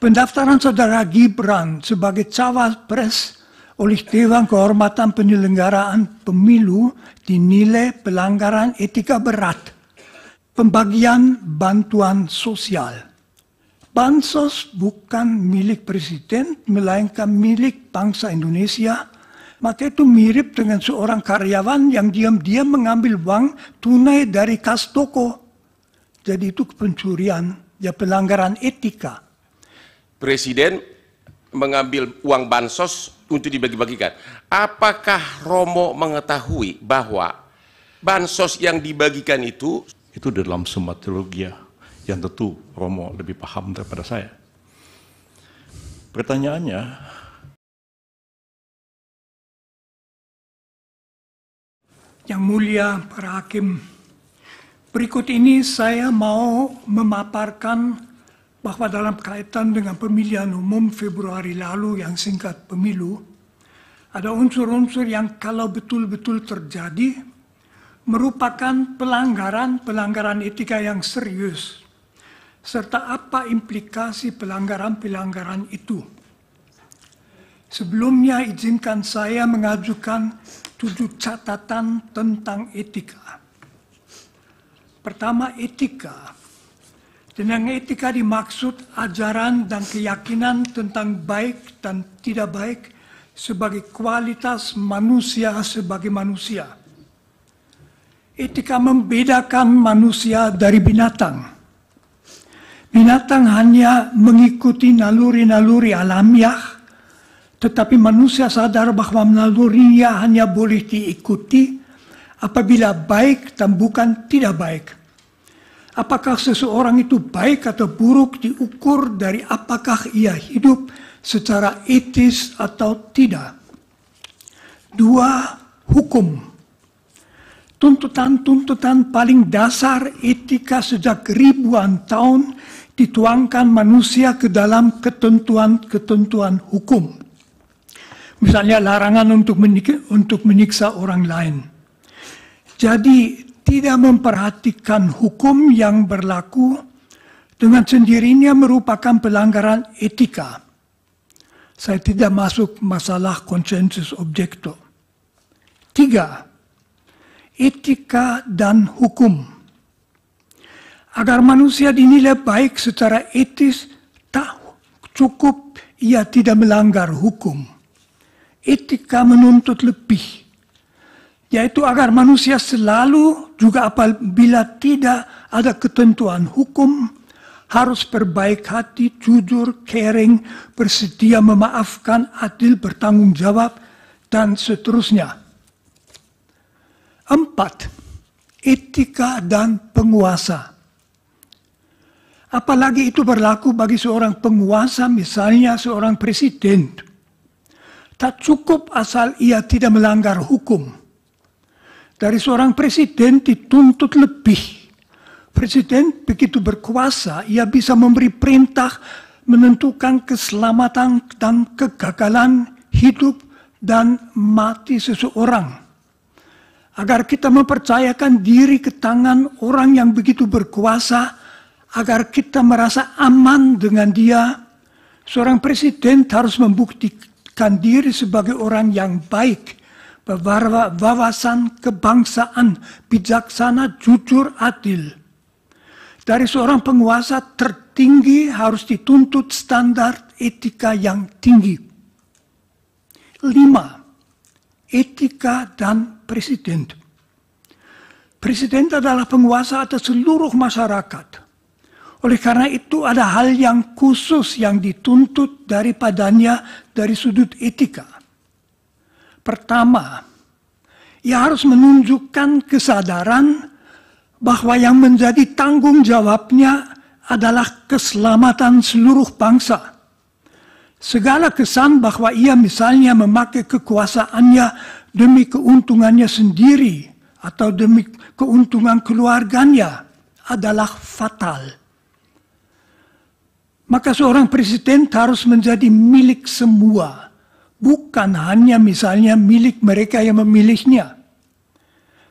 Pendaftaran saudara Gibran sebagai cawapres oleh Dewan Kehormatan Penyelenggaraan Pemilu dinilai pelanggaran etika berat. Pembagian bantuan sosial. Bansos bukan milik presiden, melainkan milik bangsa Indonesia. Maka itu mirip dengan seorang karyawan yang diam-diam mengambil uang tunai dari kas toko. Jadi itu pencurian, ya pelanggaran etika presiden mengambil uang bansos untuk dibagi-bagikan. Apakah Romo mengetahui bahwa bansos yang dibagikan itu itu dalam sumateologia yang tentu Romo lebih paham daripada saya. Pertanyaannya, Yang mulia para hakim, berikut ini saya mau memaparkan bahwa dalam kaitan dengan pemilihan umum Februari lalu yang singkat pemilu, ada unsur-unsur yang kalau betul-betul terjadi merupakan pelanggaran-pelanggaran etika yang serius serta apa implikasi pelanggaran-pelanggaran itu. Sebelumnya izinkan saya mengajukan tujuh catatan tentang etika. Pertama, etika dengan etika dimaksud ajaran dan keyakinan tentang baik dan tidak baik sebagai kualitas manusia sebagai manusia. Etika membedakan manusia dari binatang. Binatang hanya mengikuti naluri-naluri alamiah, tetapi manusia sadar bahwa nalurinya hanya boleh diikuti apabila baik dan bukan tidak baik Apakah seseorang itu baik atau buruk diukur dari apakah ia hidup secara etis atau tidak. Dua, hukum. Tuntutan-tuntutan paling dasar etika sejak ribuan tahun dituangkan manusia ke dalam ketentuan-ketentuan hukum. Misalnya larangan untuk menyiksa, untuk meniksa orang lain. Jadi tidak memperhatikan hukum yang berlaku dengan sendirinya merupakan pelanggaran etika. Saya tidak masuk masalah konsensus objekto. Tiga, etika dan hukum. Agar manusia dinilai baik secara etis, tak cukup ia tidak melanggar hukum. Etika menuntut lebih yaitu agar manusia selalu juga apabila tidak ada ketentuan hukum harus berbaik hati, jujur, caring, bersedia memaafkan, adil, bertanggung jawab, dan seterusnya. Empat, etika dan penguasa. Apalagi itu berlaku bagi seorang penguasa, misalnya seorang presiden. Tak cukup asal ia tidak melanggar hukum dari seorang presiden dituntut lebih. Presiden begitu berkuasa, ia bisa memberi perintah menentukan keselamatan dan kegagalan hidup dan mati seseorang. Agar kita mempercayakan diri ke tangan orang yang begitu berkuasa, agar kita merasa aman dengan dia, seorang presiden harus membuktikan diri sebagai orang yang baik, wawasan kebangsaan, bijaksana, jujur, adil. Dari seorang penguasa tertinggi harus dituntut standar etika yang tinggi. Lima, etika dan presiden. Presiden adalah penguasa atas seluruh masyarakat. Oleh karena itu ada hal yang khusus yang dituntut daripadanya dari sudut etika. Pertama, ia harus menunjukkan kesadaran bahwa yang menjadi tanggung jawabnya adalah keselamatan seluruh bangsa. Segala kesan bahwa ia misalnya memakai kekuasaannya demi keuntungannya sendiri atau demi keuntungan keluarganya adalah fatal. Maka seorang presiden harus menjadi milik semua bukan hanya misalnya milik mereka yang memilihnya.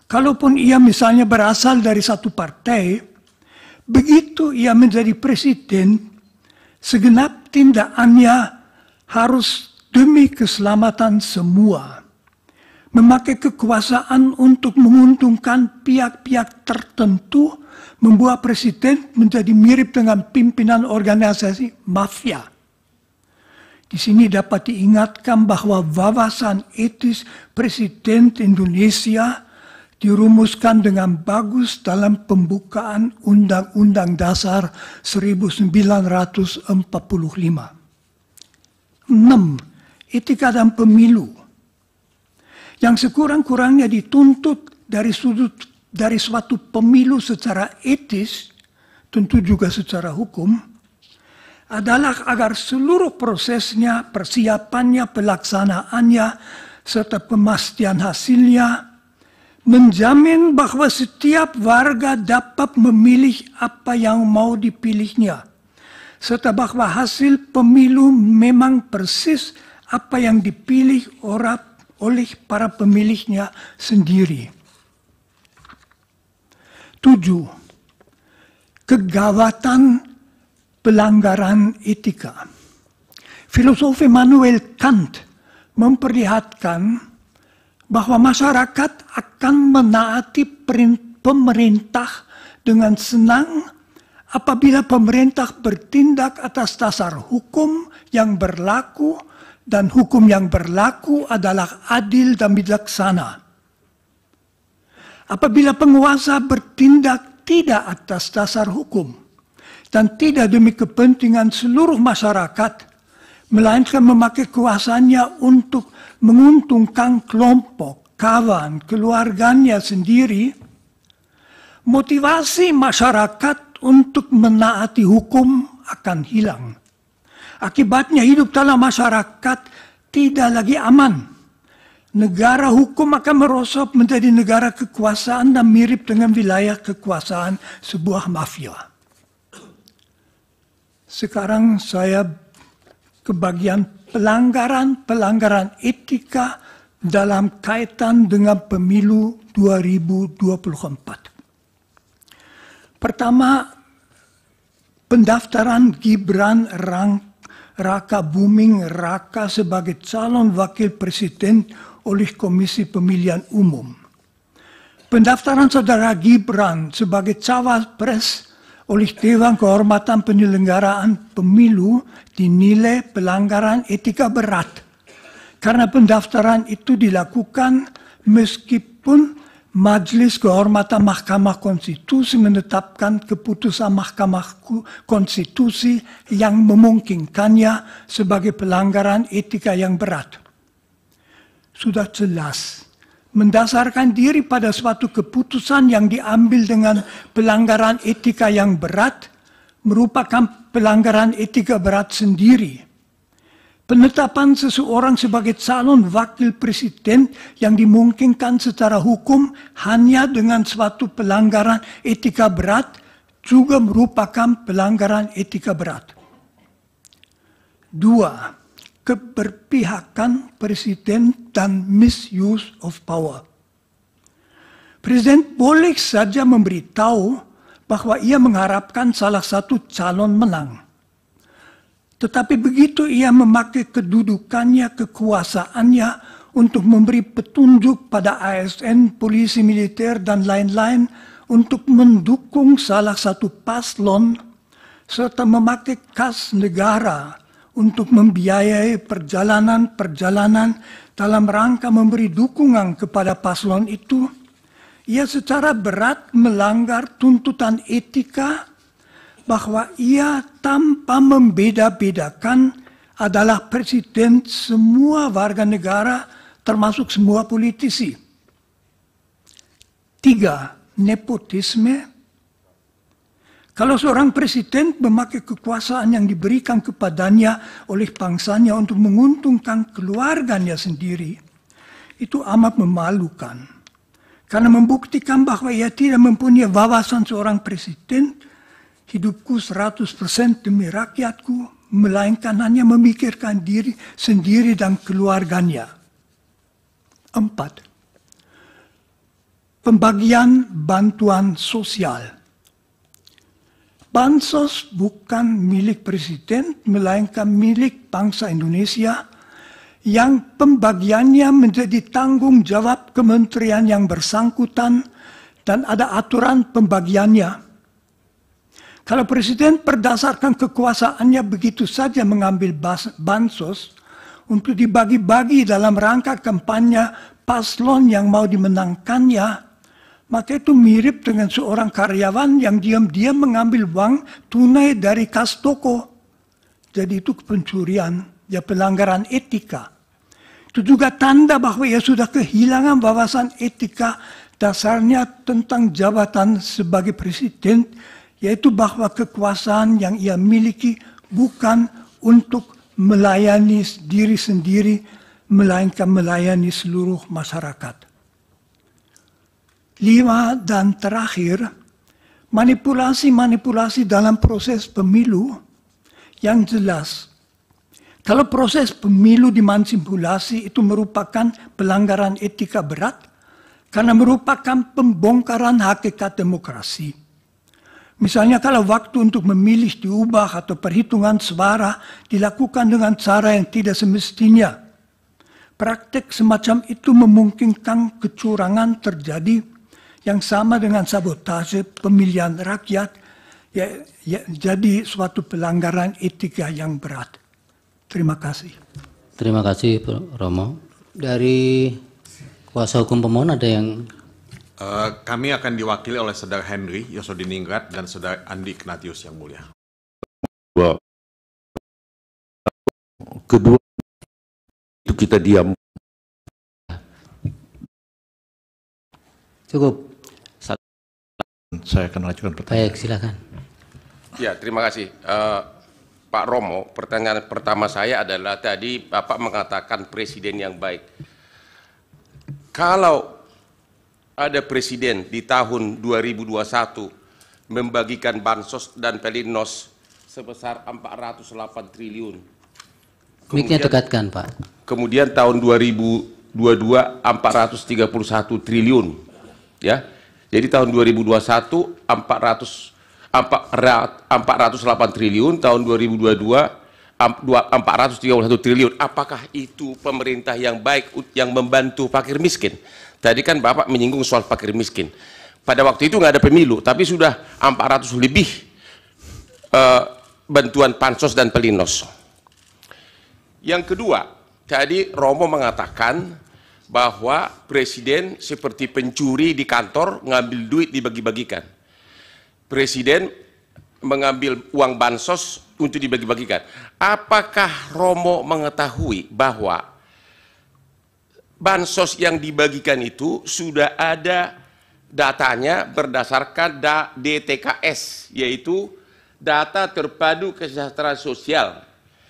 Kalaupun ia misalnya berasal dari satu partai, begitu ia menjadi presiden, segenap tindakannya harus demi keselamatan semua. Memakai kekuasaan untuk menguntungkan pihak-pihak tertentu membuat presiden menjadi mirip dengan pimpinan organisasi mafia di sini dapat diingatkan bahwa wawasan etis Presiden Indonesia dirumuskan dengan bagus dalam pembukaan Undang-Undang Dasar 1945. 6. Etika dan pemilu yang sekurang-kurangnya dituntut dari sudut dari suatu pemilu secara etis, tentu juga secara hukum, adalah agar seluruh prosesnya, persiapannya, pelaksanaannya, serta pemastian hasilnya menjamin bahwa setiap warga dapat memilih apa yang mau dipilihnya, serta bahwa hasil pemilu memang persis apa yang dipilih orang oleh para pemilihnya sendiri. Tujuh, kegawatan pelanggaran etika. Filosofi Manuel Kant memperlihatkan bahwa masyarakat akan menaati pemerintah dengan senang apabila pemerintah bertindak atas dasar hukum yang berlaku dan hukum yang berlaku adalah adil dan bijaksana. Apabila penguasa bertindak tidak atas dasar hukum, dan tidak demi kepentingan seluruh masyarakat, melainkan memakai kuasanya untuk menguntungkan kelompok, kawan, keluarganya sendiri, motivasi masyarakat untuk menaati hukum akan hilang. Akibatnya hidup dalam masyarakat tidak lagi aman. Negara hukum akan merosot menjadi negara kekuasaan dan mirip dengan wilayah kekuasaan sebuah mafia. Sekarang saya kebagian pelanggaran-pelanggaran etika dalam kaitan dengan pemilu 2024. Pertama, pendaftaran Gibran Rang, Raka Buming Raka sebagai calon wakil presiden oleh Komisi Pemilihan Umum. Pendaftaran saudara Gibran sebagai cawapres oleh Dewan Kehormatan Penyelenggaraan Pemilu dinilai pelanggaran etika berat karena pendaftaran itu dilakukan meskipun Majelis Kehormatan Mahkamah Konstitusi menetapkan keputusan Mahkamah Konstitusi yang memungkinkannya sebagai pelanggaran etika yang berat. Sudah jelas mendasarkan diri pada suatu keputusan yang diambil dengan pelanggaran etika yang berat merupakan pelanggaran etika berat sendiri. Penetapan seseorang sebagai calon wakil presiden yang dimungkinkan secara hukum hanya dengan suatu pelanggaran etika berat juga merupakan pelanggaran etika berat. Dua, keberpihakan presiden dan misuse of power. Presiden boleh saja memberitahu bahwa ia mengharapkan salah satu calon menang. Tetapi begitu ia memakai kedudukannya, kekuasaannya untuk memberi petunjuk pada ASN, polisi militer, dan lain-lain untuk mendukung salah satu paslon serta memakai kas negara untuk membiayai perjalanan-perjalanan dalam rangka memberi dukungan kepada paslon itu, ia secara berat melanggar tuntutan etika bahwa ia tanpa membeda-bedakan adalah presiden semua warga negara termasuk semua politisi. Tiga, nepotisme kalau seorang presiden memakai kekuasaan yang diberikan kepadanya oleh bangsanya untuk menguntungkan keluarganya sendiri, itu amat memalukan. Karena membuktikan bahwa ia tidak mempunyai wawasan seorang presiden, hidupku 100% demi rakyatku, melainkan hanya memikirkan diri sendiri dan keluarganya. Empat, pembagian bantuan sosial. Bansos bukan milik presiden, melainkan milik bangsa Indonesia yang pembagiannya menjadi tanggung jawab kementerian yang bersangkutan dan ada aturan pembagiannya. Kalau presiden berdasarkan kekuasaannya begitu saja mengambil bansos untuk dibagi-bagi dalam rangka kampanye paslon yang mau dimenangkannya, maka itu mirip dengan seorang karyawan yang diam-diam mengambil uang tunai dari kas toko. Jadi itu pencurian, ya pelanggaran etika. Itu juga tanda bahwa ia sudah kehilangan wawasan etika dasarnya tentang jabatan sebagai presiden, yaitu bahwa kekuasaan yang ia miliki bukan untuk melayani diri sendiri, melainkan melayani seluruh masyarakat lima dan terakhir, manipulasi-manipulasi dalam proses pemilu yang jelas. Kalau proses pemilu dimanipulasi itu merupakan pelanggaran etika berat karena merupakan pembongkaran hakikat demokrasi. Misalnya kalau waktu untuk memilih diubah atau perhitungan suara dilakukan dengan cara yang tidak semestinya. praktik semacam itu memungkinkan kecurangan terjadi yang sama dengan sabotase pemilihan rakyat, ya, ya, jadi suatu pelanggaran etika yang berat. Terima kasih. Terima kasih, Romo. Dari kuasa hukum pemohon ada yang Uh, kami akan diwakili oleh saudara Henry Yosodiningrat dan saudara Andi Ignatius yang mulia. Kedua, kedua itu kita diam. Cukup. Saya akan mengajukan pertanyaan. Baik, silakan. Ya, terima kasih. Uh, Pak Romo, pertanyaan pertama saya adalah tadi Bapak mengatakan presiden yang baik. Kalau ada presiden di tahun 2021 membagikan bansos dan pelinos sebesar 408 triliun. Kemudian, dekatkan, Pak. Kemudian tahun 2022 431 triliun. Ya. Jadi tahun 2021 400 408 triliun, tahun 2022 431 triliun. Apakah itu pemerintah yang baik yang membantu fakir miskin? Tadi kan Bapak menyinggung soal fakir miskin. Pada waktu itu nggak ada pemilu, tapi sudah 400 lebih uh, bantuan pansos dan pelinos. Yang kedua, tadi Romo mengatakan bahwa presiden seperti pencuri di kantor ngambil duit dibagi-bagikan. Presiden mengambil uang bansos untuk dibagi-bagikan. Apakah Romo mengetahui bahwa bansos yang dibagikan itu sudah ada datanya berdasarkan DTKS yaitu data terpadu kesejahteraan sosial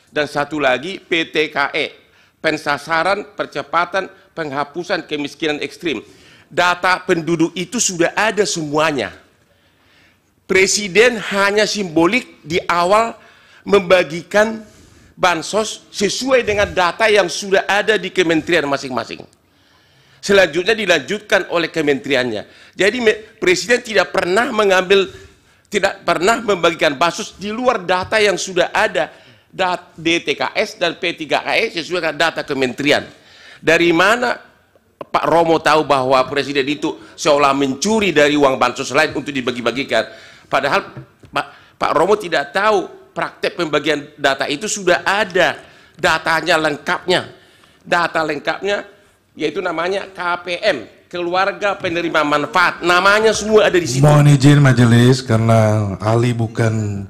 dan satu lagi PTKE pensasaran percepatan penghapusan kemiskinan ekstrim. Data penduduk itu sudah ada semuanya. Presiden hanya simbolik di awal membagikan bansos sesuai dengan data yang sudah ada di kementerian masing-masing. Selanjutnya dilanjutkan oleh kementeriannya. Jadi presiden tidak pernah mengambil tidak pernah membagikan bansos di luar data yang sudah ada DTKS dan P3KS sesuai dengan data kementerian. Dari mana Pak Romo tahu bahwa presiden itu seolah mencuri dari uang bansos lain untuk dibagi-bagikan? Padahal Pak, Pak Romo tidak tahu praktek pembagian data itu sudah ada datanya lengkapnya. Data lengkapnya yaitu namanya KPM, keluarga penerima manfaat. Namanya semua ada di sini. Mohon izin majelis karena Ali bukan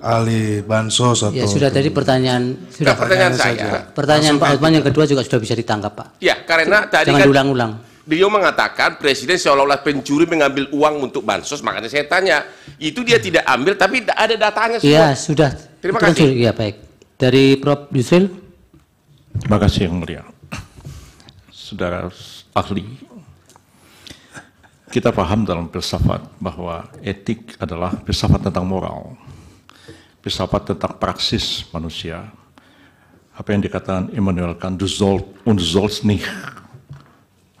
ahli bansos atau ya sudah tadi pertanyaan sudah nah, pertanyaan, pertanyaan saya saja. pertanyaan Langsung Pak Utman yang kedua juga sudah bisa ditangkap Pak ya karena Tuh, tadi jangan kan ulang-ulang beliau mengatakan presiden seolah-olah pencuri mengambil uang untuk bansos makanya saya tanya itu dia tidak ambil tapi ada datanya semua ya sudah terima kasih ya baik dari Prof Yusril terima kasih yang mulia saudara ahli kita paham dalam filsafat bahwa etik adalah filsafat tentang moral filsafat tentang praksis manusia. Apa yang dikatakan Immanuel Kant, du soll und sollst nicht.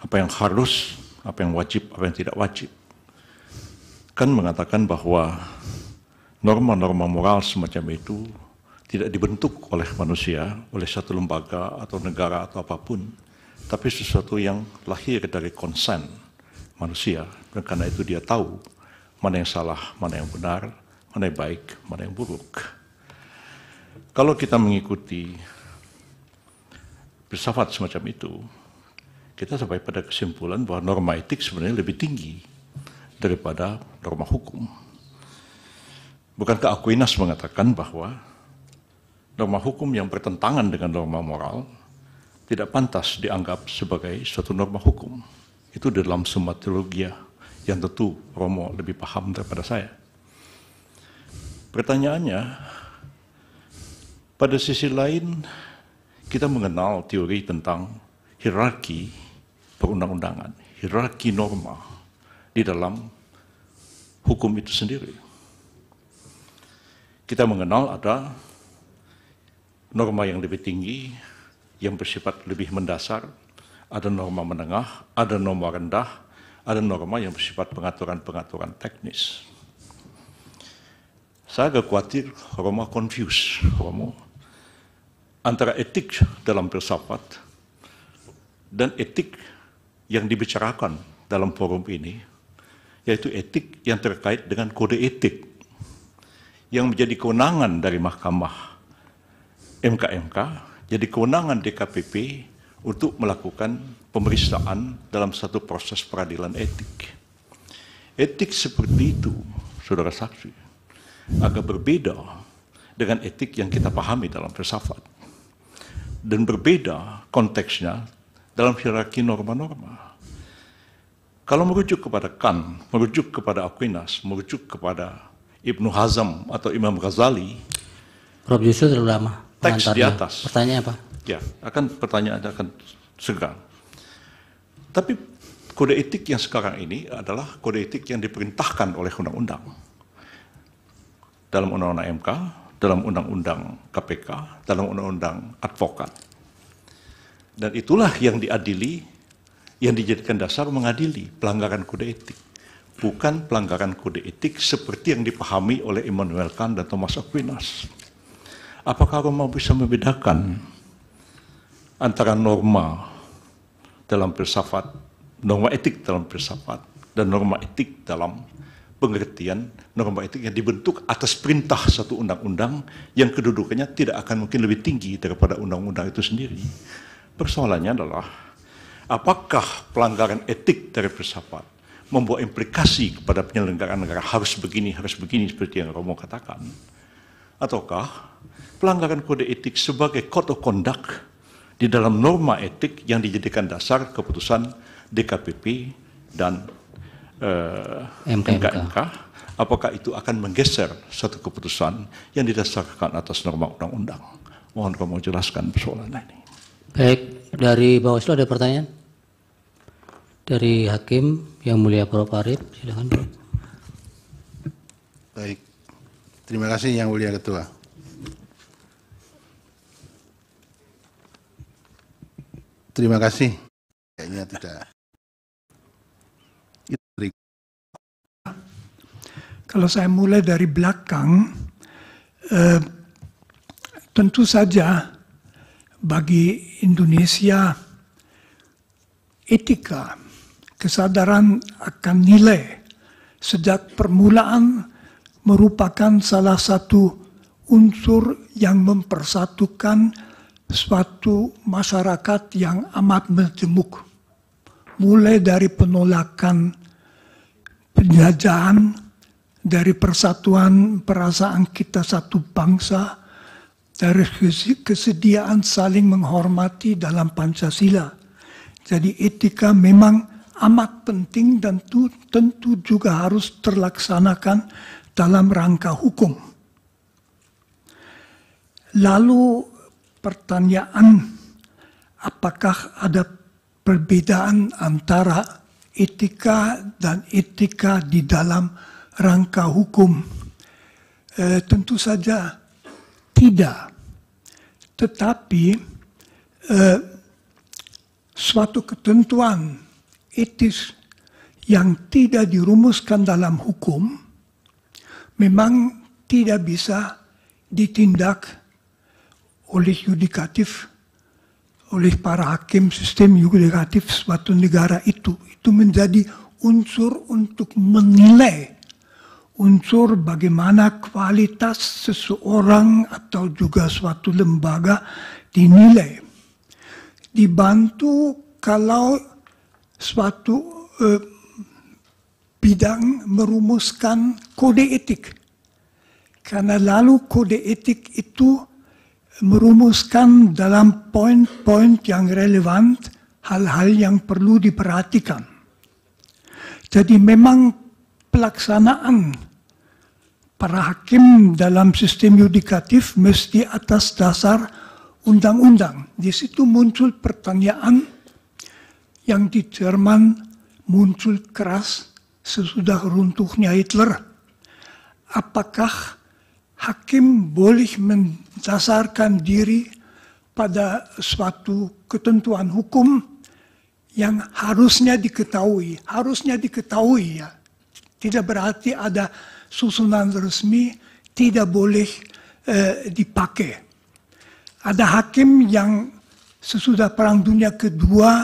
Apa yang harus, apa yang wajib, apa yang tidak wajib. Kan mengatakan bahwa norma-norma moral semacam itu tidak dibentuk oleh manusia, oleh satu lembaga atau negara atau apapun, tapi sesuatu yang lahir dari konsen manusia. Dan karena itu dia tahu mana yang salah, mana yang benar, mana yang baik, mana yang buruk. Kalau kita mengikuti filsafat semacam itu, kita sampai pada kesimpulan bahwa norma etik sebenarnya lebih tinggi daripada norma hukum. Bukankah Aquinas mengatakan bahwa norma hukum yang bertentangan dengan norma moral tidak pantas dianggap sebagai suatu norma hukum. Itu dalam semua teologi yang tentu Romo lebih paham daripada saya. Pertanyaannya, pada sisi lain kita mengenal teori tentang hierarki perundang-undangan, hierarki norma di dalam hukum itu sendiri. Kita mengenal ada norma yang lebih tinggi, yang bersifat lebih mendasar, ada norma menengah, ada norma rendah, ada norma yang bersifat pengaturan-pengaturan teknis. Saya agak khawatir Roma confuse, Romo, antara etik dalam filsafat dan etik yang dibicarakan dalam forum ini, yaitu etik yang terkait dengan kode etik yang menjadi kewenangan dari Mahkamah MKMK, jadi kewenangan DKPP untuk melakukan pemeriksaan dalam satu proses peradilan etik. Etik seperti itu, saudara saksi agak berbeda dengan etik yang kita pahami dalam filsafat. Dan berbeda konteksnya dalam hierarki norma-norma. Kalau merujuk kepada Kant, merujuk kepada Aquinas, merujuk kepada Ibnu Hazm atau Imam Ghazali, Prof. Yusuf terlalu lama. Teks di atas. Pertanyaan apa? Ya, akan pertanyaan akan segera. Tapi kode etik yang sekarang ini adalah kode etik yang diperintahkan oleh undang-undang dalam undang-undang MK, dalam undang-undang KPK, dalam undang-undang advokat. Dan itulah yang diadili, yang dijadikan dasar mengadili pelanggaran kode etik. Bukan pelanggaran kode etik seperti yang dipahami oleh Immanuel Kant dan Thomas Aquinas. Apakah Roma bisa membedakan antara norma dalam filsafat, norma etik dalam filsafat, dan norma etik dalam pengertian norma etik yang dibentuk atas perintah satu undang-undang yang kedudukannya tidak akan mungkin lebih tinggi daripada undang-undang itu sendiri. Persoalannya adalah apakah pelanggaran etik dari filsafat membuat implikasi kepada penyelenggaraan negara harus begini, harus begini seperti yang Romo katakan? Ataukah pelanggaran kode etik sebagai code of conduct di dalam norma etik yang dijadikan dasar keputusan DKPP dan Eh, MKMK, MK, MK, apakah itu akan menggeser satu keputusan yang didasarkan atas norma undang-undang? Mohon kamu jelaskan persoalan ini. Baik, dari Bawaslu ada pertanyaan? Dari Hakim Yang Mulia Prof. Arif, silakan Baik, terima kasih Yang Mulia Ketua. Terima kasih. Kayaknya tidak Kalau saya mulai dari belakang, eh, tentu saja bagi Indonesia etika, kesadaran akan nilai sejak permulaan merupakan salah satu unsur yang mempersatukan suatu masyarakat yang amat menjemuk. Mulai dari penolakan penjajahan, dari persatuan perasaan kita satu bangsa, dari kesediaan saling menghormati dalam Pancasila. Jadi etika memang amat penting dan tentu juga harus terlaksanakan dalam rangka hukum. Lalu pertanyaan apakah ada perbedaan antara etika dan etika di dalam rangka hukum? E, tentu saja tidak. Tetapi e, suatu ketentuan etis yang tidak dirumuskan dalam hukum memang tidak bisa ditindak oleh yudikatif oleh para hakim sistem yudikatif suatu negara itu itu menjadi unsur untuk menilai unsur bagaimana kualitas seseorang atau juga suatu lembaga dinilai. Dibantu kalau suatu eh, bidang merumuskan kode etik. Karena lalu kode etik itu merumuskan dalam poin-poin yang relevan hal-hal yang perlu diperhatikan. Jadi memang pelaksanaan para hakim dalam sistem yudikatif mesti atas dasar undang-undang. Di situ muncul pertanyaan yang di Jerman muncul keras sesudah runtuhnya Hitler. Apakah hakim boleh mendasarkan diri pada suatu ketentuan hukum yang harusnya diketahui, harusnya diketahui ya. Tidak berarti ada susunan resmi tidak boleh eh, dipakai. Ada hakim yang sesudah Perang Dunia Kedua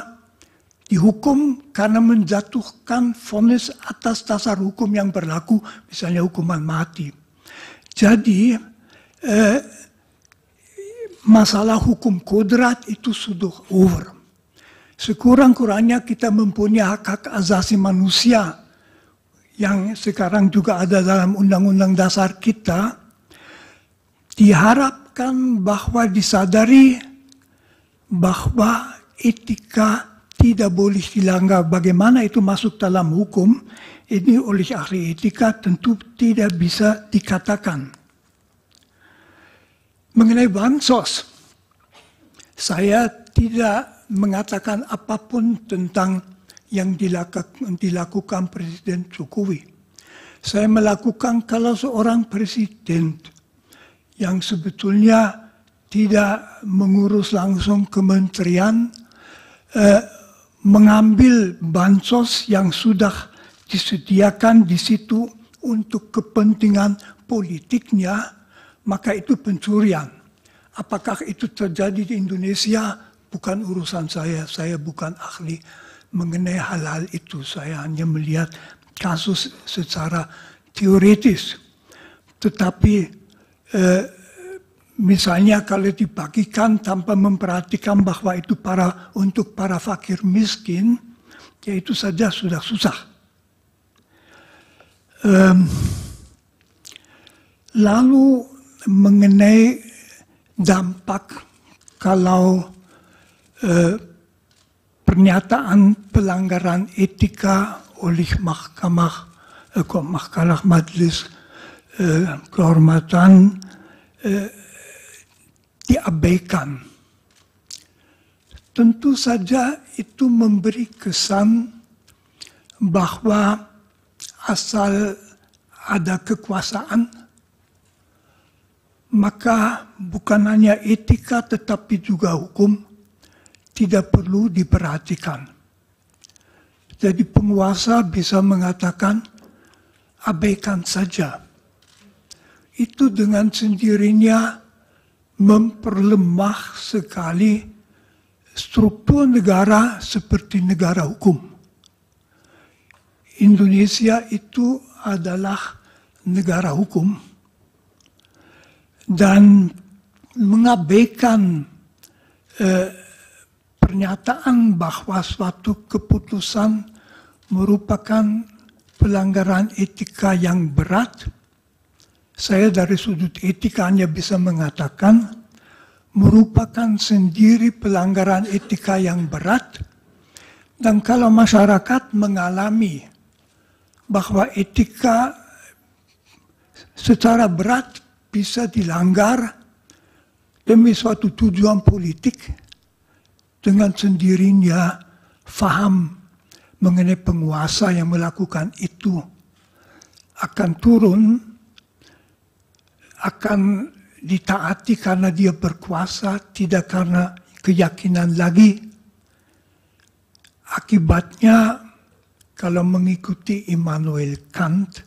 dihukum karena menjatuhkan vonis atas dasar hukum yang berlaku, misalnya hukuman mati. Jadi eh, masalah hukum kodrat itu sudah over. Sekurang-kurangnya kita mempunyai hak-hak asasi manusia yang sekarang juga ada dalam undang-undang dasar kita, diharapkan bahwa disadari bahwa etika tidak boleh dilanggar. Bagaimana itu masuk dalam hukum, ini oleh ahli etika tentu tidak bisa dikatakan. Mengenai bansos, saya tidak mengatakan apapun tentang yang dilakukan Presiden Jokowi. Saya melakukan kalau seorang presiden yang sebetulnya tidak mengurus langsung kementerian, eh, mengambil bansos yang sudah disediakan di situ untuk kepentingan politiknya, maka itu pencurian. Apakah itu terjadi di Indonesia? Bukan urusan saya, saya bukan ahli mengenai hal-hal itu. Saya hanya melihat kasus secara teoritis. Tetapi eh, misalnya kalau dibagikan tanpa memperhatikan bahwa itu para untuk para fakir miskin, ya itu saja sudah susah. Um, lalu mengenai dampak kalau uh, pernyataan pelanggaran etika oleh mahkamah eh, mahkamah majlis eh, kehormatan eh, diabaikan. Tentu saja itu memberi kesan bahwa asal ada kekuasaan, maka bukan hanya etika tetapi juga hukum tidak perlu diperhatikan. Jadi penguasa bisa mengatakan, abaikan saja. Itu dengan sendirinya memperlemah sekali struktur negara seperti negara hukum. Indonesia itu adalah negara hukum dan mengabaikan eh, pernyataan bahwa suatu keputusan merupakan pelanggaran etika yang berat, saya dari sudut etika hanya bisa mengatakan merupakan sendiri pelanggaran etika yang berat dan kalau masyarakat mengalami bahwa etika secara berat bisa dilanggar demi suatu tujuan politik, dengan sendirinya faham mengenai penguasa yang melakukan itu akan turun, akan ditaati karena dia berkuasa, tidak karena keyakinan lagi. Akibatnya, kalau mengikuti Immanuel Kant,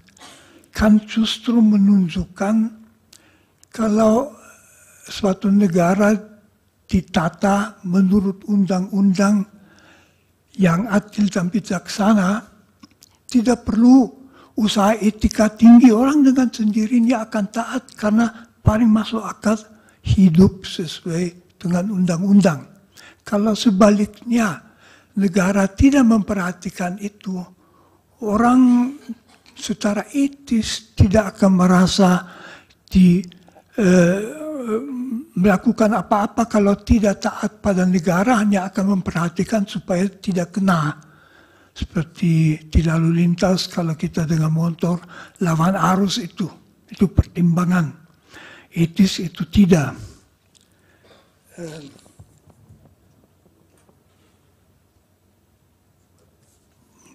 Kant justru menunjukkan kalau suatu negara ditata menurut undang-undang yang adil dan bijaksana, tidak perlu usaha etika tinggi. Orang dengan sendirinya akan taat karena paling masuk akal hidup sesuai dengan undang-undang. Kalau sebaliknya negara tidak memperhatikan itu, orang secara etis tidak akan merasa di eh, melakukan apa-apa kalau tidak taat pada negara hanya akan memperhatikan supaya tidak kena. Seperti tidak lalu lintas kalau kita dengan motor lawan arus itu. Itu pertimbangan. Etis itu tidak.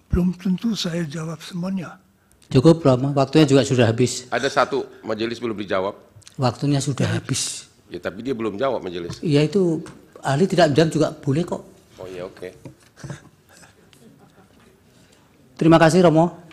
Belum tentu saya jawab semuanya. Cukup lama, waktunya juga sudah habis. Ada satu majelis belum dijawab. Waktunya sudah habis. Ya tapi dia belum jawab majelis. Iya itu ahli tidak jawab juga boleh kok. Oh iya oke. Okay. Terima kasih Romo.